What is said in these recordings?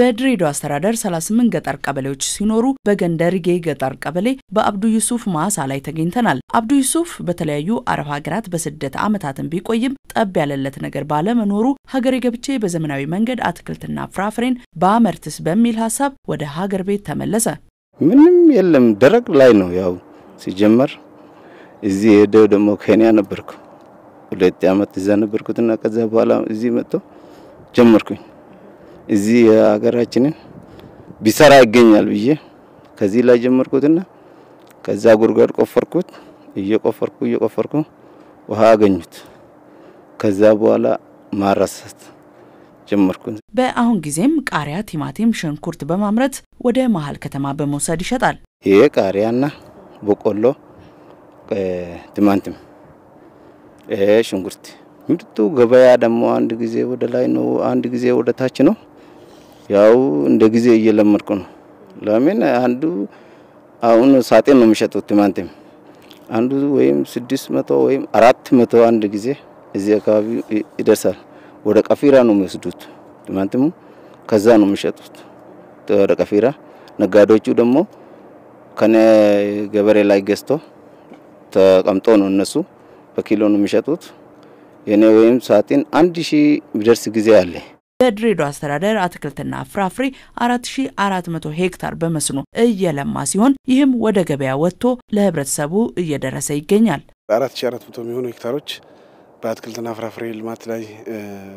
በድሬዳዋ አስተዳደር 38 ገጠር ቀበሌዎች ሲኖሩ በገንደ ገጠር ቀበሌ በአብዱ ዩሱፍ ማሳ ላይ ተገኝተናል። አብዱ ዩሱፍ በተለያዩ አረብ ሀገራት በስደት ዓመታትን ቢቆይም ጠብ ያለለት ነገር ባለመኖሩ ሀገሬ ገብቼ በዘመናዊ መንገድ አትክልትና ፍራፍሬን በአመርትስ በሚል ሀሳብ ወደ ሀገር ቤት ተመለሰ። ምንም የለም፣ ደረቅ ላይ ነው። ያው ሲጀመር እዚህ ሄደው ደግሞ ኬንያ ነበርኩ ሁለት ዓመት እዛ ነበርኩትና ከዛ በኋላ እዚህ መጥቶ ጀመርኩኝ። እዚህ ሀገራችንን ቢሰራ ይገኛል ብዬ ከዚህ ላይ ጀመርኩትና ከዛ ጉድጓድ ቆፈርኩት። እየቆፈርኩ እየቆፈርኩ ውሃ አገኙት። ከዛ በኋላ ማረሳት ጀመርኩ። በአሁን ጊዜም ቃሪያ፣ ቲማቲም፣ ሽንኩርት በማምረት ወደ መሀል ከተማ በመውሰድ ይሸጣል። ይሄ ቃሪያና በቆሎ፣ ቲማቲም፣ ሽንኩርት ምርቱ ገበያ ደግሞ አንድ ጊዜ ወደ ላይ ነው፣ አንድ ጊዜ ወደ ታች ነው። ያው እንደ ጊዜ እየለመድኩ ነው። ለምን አንዱ አሁን ሳጥን ነው የሚሸጡት ቲማንቲም አንዱ ወይም ስድስት መቶ ወይም አራት መቶ አንድ ጊዜ እዚህ አካባቢ ይደርሳል። ወደ ቀፊራ ነው የሚወስዱት ቲማንቲሙ፣ ከዛ ነው የሚሸጡት ወደ ቀፊራ። ነጋዴዎቹ ደግሞ ከነ ገበሬ ላይ ገዝቶ ተቀምጦ ነው እነሱ በኪሎ ነው የሚሸጡት። የኔ ወይም ሳጥን አንድ ሺህ ቢደርስ ጊዜ አለ። የድሬዳዋ አስተዳደር አትክልትና ፍራፍሬ 4400 ሄክታር በመስኖ እየለማ ሲሆን ይህም ወደ ገበያ ወጥቶ ለህብረተሰቡ እየደረሰ ይገኛል። 4400 የሚሆኑ ሄክታሮች በአትክልትና ፍራፍሬ ልማት ላይ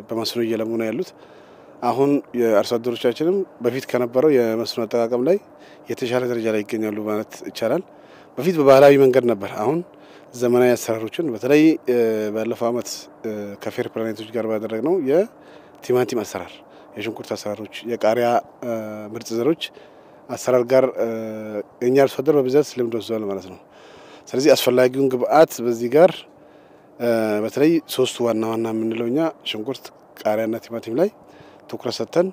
በመስኖ እየለሙ ነው ያሉት። አሁን የአርሶ አደሮቻችንም በፊት ከነበረው የመስኖ አጠቃቀም ላይ የተሻለ ደረጃ ላይ ይገኛሉ ማለት ይቻላል። በፊት በባህላዊ መንገድ ነበር። አሁን ዘመናዊ አሰራሮችን በተለይ ባለፈው ዓመት ከፌር ፕላኔቶች ጋር ባደረግነው ቲማቲም አሰራር፣ የሽንኩርት አሰራሮች፣ የቃሪያ ምርጥ ዘሮች አሰራር ጋር እኛ አርሶ አደር በብዛት ልምድ ወስዷል ማለት ነው። ስለዚህ አስፈላጊውን ግብአት በዚህ ጋር በተለይ ሶስቱ ዋና ዋና የምንለው እኛ ሽንኩርት፣ ቃሪያና ቲማቲም ላይ ትኩረት ሰጥተን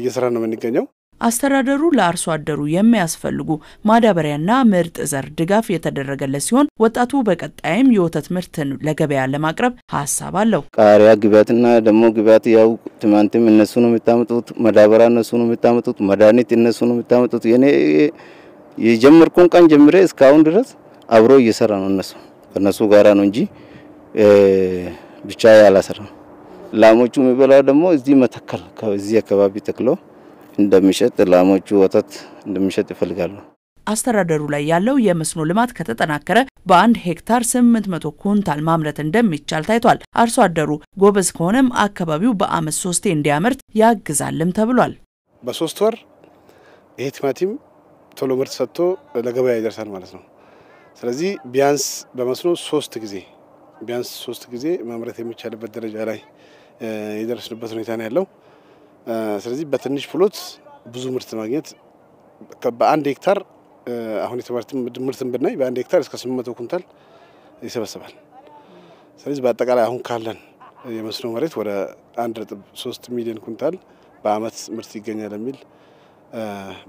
እየሰራ ነው የምንገኘው። አስተዳደሩ ለአርሶ አደሩ የሚያስፈልጉ ማዳበሪያና ምርጥ ዘር ድጋፍ የተደረገለት ሲሆን ወጣቱ በቀጣይም የወተት ምርትን ለገበያ ለማቅረብ ሀሳብ አለው። ቃሪያ ግብያትና ደግሞ ግብያት ያው ቲማንቲም እነሱ ነው የሚታመጡት፣ ማዳበሪያ እነሱ ነው የሚታመጡት፣ መድኃኒት እነሱ ነው የሚታመጡት። የኔ የጀመርኩን ቀን ጀምሬ እስካሁን ድረስ አብሮ እየሰራ ነው። እነሱ ከእነሱ ጋራ ነው እንጂ ብቻ ያላሰራ ላሞቹ የሚበላ ደግሞ እዚህ መተከል ከዚህ አካባቢ ተክለው እንደሚሸጥ ላሞቹ ወተት እንደሚሸጥ ይፈልጋሉ። አስተዳደሩ ላይ ያለው የመስኖ ልማት ከተጠናከረ በአንድ ሄክታር 800 ኩንታል ማምረት እንደሚቻል ታይቷል። አርሶ አደሩ ጎበዝ ከሆነም አካባቢው በአመት ሶስቴ እንዲያመርት ያግዛልም ተብሏል። በሶስት ወር ይሄ ቲማቲም ቶሎ ምርት ሰጥቶ ለገበያ ይደርሳል ማለት ነው። ስለዚህ ቢያንስ በመስኖ ሶስት ጊዜ ቢያንስ ሶስት ጊዜ ማምረት የሚቻልበት ደረጃ ላይ የደረስንበት ሁኔታ ነው ያለው። ስለዚህ በትንሽ ፕሎት ብዙ ምርት ማግኘት በአንድ ሄክታር አሁን የተመረት ምርትን ብናይ በአንድ ሄክታር እስከ 800 ኩንታል ይሰበሰባል። ስለዚህ በአጠቃላይ አሁን ካለን የመስኖ መሬት ወደ ሶስት ሚሊዮን ኩንታል በአመት ምርት ይገኛል የሚል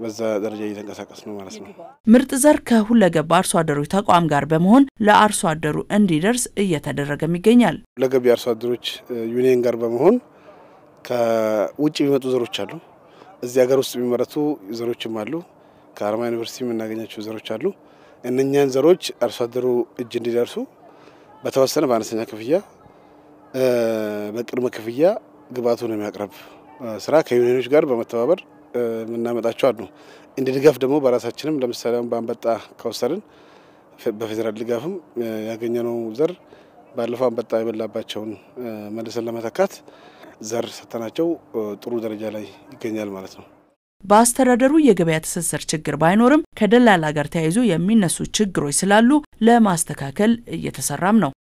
በዛ ደረጃ እየተንቀሳቀስ ነው ማለት ነው። ምርጥ ዘር ከሁለገብ አርሶ አደሮች ተቋም ጋር በመሆን ለአርሶ አደሩ እንዲደርስ እየተደረገም ይገኛል። ሁለገብ የአርሶ አደሮች ዩኒየን ጋር በመሆን ከውጭ የሚመጡ ዘሮች አሉ። እዚህ ሀገር ውስጥ የሚመረቱ ዘሮችም አሉ። ከአርማ ዩኒቨርሲቲ የምናገኛቸው ዘሮች አሉ። እነኛን ዘሮች አርሶ አደሩ እጅ እንዲደርሱ በተወሰነ በአነስተኛ ክፍያ፣ በቅድመ ክፍያ ግብአቱን የሚያቅረብ ስራ ከዩኒዮኖች ጋር በመተባበር የምናመጣቸው አሉ። እንደ ድጋፍ ደግሞ በራሳችንም ለምሳሌ በአንበጣ ከወሰድን በፌዴራል ድጋፍም ያገኘነው ዘር ባለፈው አንበጣ የበላባቸውን መልሰን ለመተካት ዘር ሰተናቸው ጥሩ ደረጃ ላይ ይገኛል ማለት ነው። በአስተዳደሩ የገበያ ትስስር ችግር ባይኖርም ከደላላ ጋር ተያይዞ የሚነሱ ችግሮች ስላሉ ለማስተካከል እየተሰራም ነው።